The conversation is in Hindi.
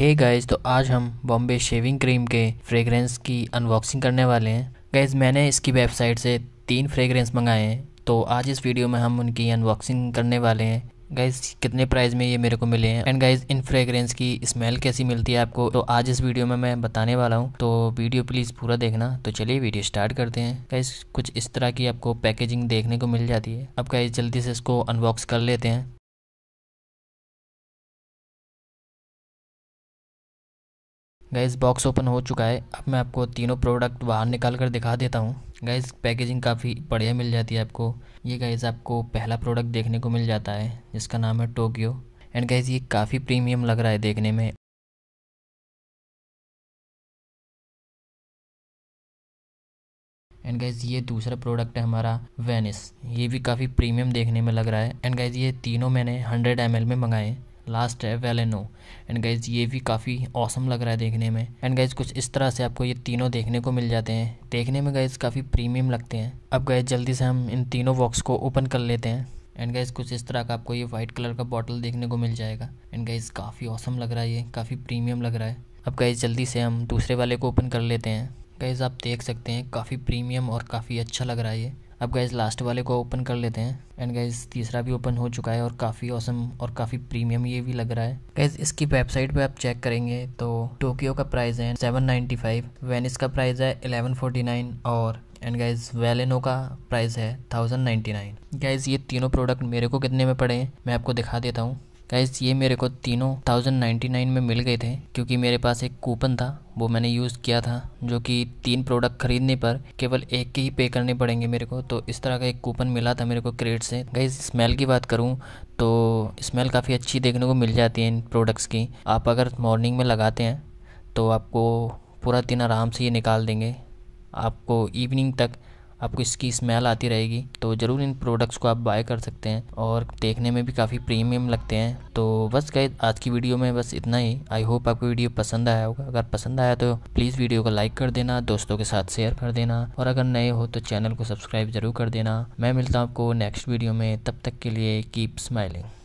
हे गाइज तो आज हम बॉम्बे शेविंग क्रीम के फ्रेगरेंस की अनबॉक्सिंग करने वाले हैं गाइज मैंने इसकी वेबसाइट से तीन फ्रेगरेंस मंगाए हैं तो आज इस वीडियो में हम उनकी अनबॉक्सिंग करने वाले हैं गाइज कितने प्राइस में ये मेरे को मिले हैं एंड गाइज इन फ्रेगरेंस की स्मेल कैसी मिलती है आपको तो आज इस वीडियो में मैं बताने वाला हूँ तो वीडियो प्लीज़ पूरा देखना तो चलिए वीडियो स्टार्ट करते हैं गाइज कुछ इस तरह की आपको पैकेजिंग देखने को मिल जाती है अब गाइज जल्दी से इसको अनबॉक्स कर लेते हैं गैस बॉक्स ओपन हो चुका है अब मैं आपको तीनों प्रोडक्ट बाहर निकाल कर दिखा देता हूँ गैस पैकेजिंग काफ़ी बढ़िया मिल जाती है आपको ये गैस आपको पहला प्रोडक्ट देखने को मिल जाता है जिसका नाम है टोक्यो एंड गैस ये काफ़ी प्रीमियम लग रहा है देखने में एंड गाइज ये दूसरा प्रोडक्ट है हमारा वेनिस ये भी काफ़ी प्रीमियम देखने में लग रहा है एंड गाइज ये तीनों मैंने 100 एम में मंगाए लास्ट है वेलेनो एंड गाइज ये भी काफ़ी औसम लग रहा है देखने में एंड गाइज कुछ इस तरह से आपको ये तीनों देखने को मिल जाते हैं देखने में गाइज काफ़ी प्रीमियम लगते हैं अब गाइज जल्दी से हम इन तीनों बॉक्स को ओपन कर लेते हैं एंड गाइज कुछ इस तरह का आपको ये वाइट कलर का बॉटल देखने को मिल जाएगा एंड गाइज काफ़ी औसम लग रहा है ये काफ़ी प्रीमियम लग रहा है अब गाइज जल्दी से हम दूसरे वाले को ओपन कर लेते हैं गाइज आप देख सकते हैं काफ़ी प्रीमियम और काफ़ी अच्छा लग रहा है ये अब गैज़ लास्ट वाले को ओपन कर लेते हैं एंड गाइज तीसरा भी ओपन हो चुका है और काफ़ी औसम और काफ़ी प्रीमियम ये भी लग रहा है गैज़ इसकी वेबसाइट पे आप चेक करेंगे तो टोक्यो का प्राइस है 795 वेनिस का प्राइस है 1149 और एंड गाइज वेलेनो का प्राइस है थाउजेंड नाइन्टी नाइन गाइज ये तीनों प्रोडक्ट मेरे को कितने में पड़े हैं मैं आपको दिखा देता हूँ गाइस ये मेरे को तीनों थाउजेंड नाइन्टी नाइन में मिल गए थे क्योंकि मेरे पास एक कूपन था वो मैंने यूज़ किया था जो कि तीन प्रोडक्ट खरीदने पर केवल एक के ही पे करने पड़ेंगे मेरे को तो इस तरह का एक कूपन मिला था मेरे को क्रेड से गाइस स्मेल की बात करूँ तो स्मेल काफ़ी अच्छी देखने को मिल जाती है इन प्रोडक्ट्स की आप अगर मॉर्निंग में लगाते हैं तो आपको पूरा दिन आराम से ये निकाल देंगे आपको इवनिंग तक आपको इसकी स्मेल आती रहेगी तो ज़रूर इन प्रोडक्ट्स को आप बाय कर सकते हैं और देखने में भी काफ़ी प्रीमियम लगते हैं तो बस गए आज की वीडियो में बस इतना ही आई होप आपको वीडियो पसंद आया होगा अगर पसंद आया तो प्लीज़ वीडियो को लाइक कर देना दोस्तों के साथ शेयर कर देना और अगर नए हो तो चैनल को सब्सक्राइब जरूर कर देना मैं मिलता हूँ आपको नेक्स्ट वीडियो में तब तक के लिए कीप स्माइलिंग